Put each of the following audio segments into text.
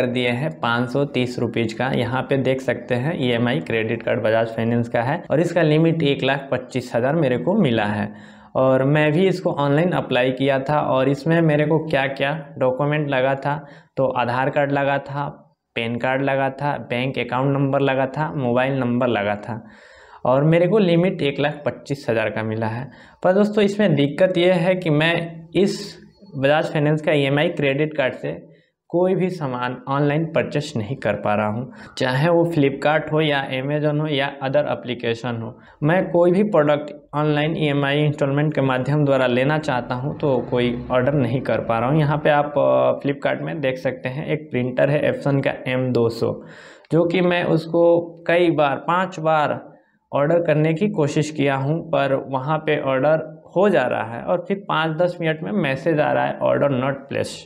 कर दिए हैं पाँच सौ का यहाँ पे देख सकते हैं EMI e credit card Bajaj finance का है और इसका लिमिट एक लाख पच्चीस हज़ार मेरे को मिला है और मैं भी इसको ऑनलाइन अप्लाई किया था और इसमें मेरे को क्या क्या डॉक्यूमेंट लगा था तो आधार कार्ड लगा था पैन कार्ड लगा था बैंक अकाउंट नंबर लगा था मोबाइल नंबर लगा था और मेरे को लिमिट एक लाख पच्चीस हज़ार का मिला है पर दोस्तों इसमें दिक्कत यह है कि मैं इस बजाज फाइनेंस का ई e क्रेडिट कार्ड से कोई भी सामान ऑनलाइन परचेस नहीं कर पा रहा हूँ चाहे वो फ्लिपकार्ट हो या अमेजोन हो या अदर अप्लीकेशन हो मैं कोई भी प्रोडक्ट ऑनलाइन ईएमआई इंस्टॉलमेंट के माध्यम द्वारा लेना चाहता हूँ तो कोई ऑर्डर नहीं कर पा रहा हूँ यहाँ पे आप फ्लिपकार्ट में देख सकते हैं एक प्रिंटर है एप्सन का एम जो कि मैं उसको कई बार पाँच बार ऑर्डर करने की कोशिश किया हूँ पर वहाँ पर ऑर्डर हो जा रहा है और फिर पाँच दस मिनट में मैसेज आ रहा है order not place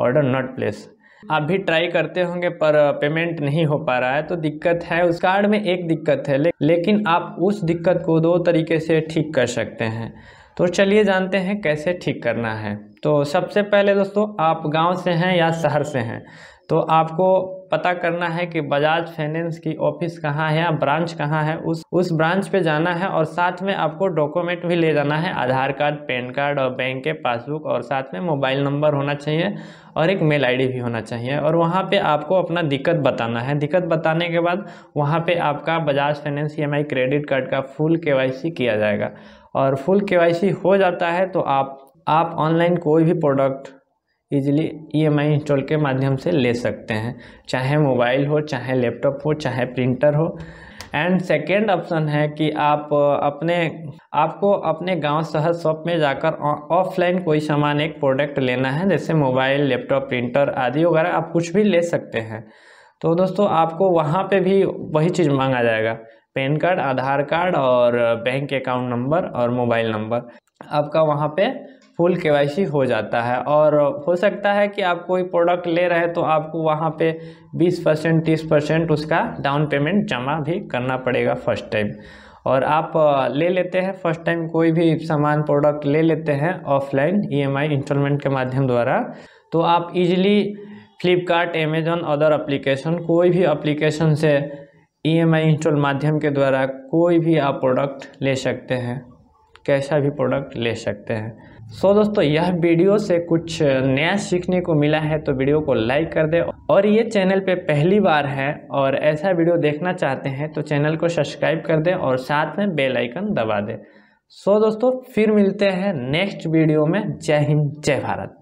order not place आप भी ट्राई करते होंगे पर पेमेंट नहीं हो पा रहा है तो दिक्कत है उस कार्ड में एक दिक्कत है ले, लेकिन आप उस दिक्कत को दो तरीके से ठीक कर सकते हैं तो चलिए जानते हैं कैसे ठीक करना है तो सबसे पहले दोस्तों आप गांव से हैं या शहर से हैं तो आपको पता करना है कि बजाज फाइनेंस की ऑफिस कहाँ है या ब्रांच कहाँ है उस उस ब्रांच पे जाना है और साथ में आपको डॉक्यूमेंट भी ले जाना है आधार कार्ड पैन कार्ड और बैंक के पासबुक और साथ में मोबाइल नंबर होना चाहिए और एक मेल आईडी भी होना चाहिए और वहाँ पे आपको अपना दिक्कत बताना है दिक्कत बताने के बाद वहाँ पर आपका Bajaj finance E credit card का फुल के किया जाएगा और फुल के हो जाता है तो आप आप ऑनलाइन कोई भी प्रोडक्ट ईजिली ईएमआई इंस्टॉल के माध्यम से ले सकते हैं चाहे मोबाइल हो चाहे लैपटॉप हो चाहे प्रिंटर हो एंड सेकेंड ऑप्शन है कि आप अपने आपको अपने गांव शहर शॉप में जाकर ऑफलाइन कोई सामान एक प्रोडक्ट लेना है जैसे मोबाइल लैपटॉप प्रिंटर आदि वगैरह आप कुछ भी ले सकते हैं तो दोस्तों आपको वहाँ पे भी वही चीज़ मांगा जाएगा पैन कार्ड आधार कार्ड और बैंक अकाउंट नंबर और मोबाइल नंबर आपका वहाँ पर फुल के हो जाता है और हो सकता है कि आप कोई प्रोडक्ट ले रहे हैं तो आपको वहाँ पे 20 परसेंट तीस परसेंट उसका डाउन पेमेंट जमा भी करना पड़ेगा फर्स्ट टाइम और आप ले लेते हैं फर्स्ट टाइम कोई भी सामान प्रोडक्ट ले लेते हैं ऑफलाइन ईएमआई इंस्टॉलमेंट के माध्यम द्वारा तो आप easily Flipkart Amazon other application कोई भी अप्लीकेशन से ई एम आई इंस्टॉल माध्यम के द्वारा कोई भी आप प्रोडक्ट ले सकते हैं कैसा भी प्रोडक्ट ले सकते हैं सो so, दोस्तों यह वीडियो से कुछ नया सीखने को मिला है तो वीडियो को लाइक कर दे और ये चैनल पे पहली बार है और ऐसा वीडियो देखना चाहते हैं तो चैनल को सब्सक्राइब कर दें और साथ में बेल आइकन दबा दें सो so, दोस्तों फिर मिलते हैं नेक्स्ट वीडियो में जय हिंद जय भारत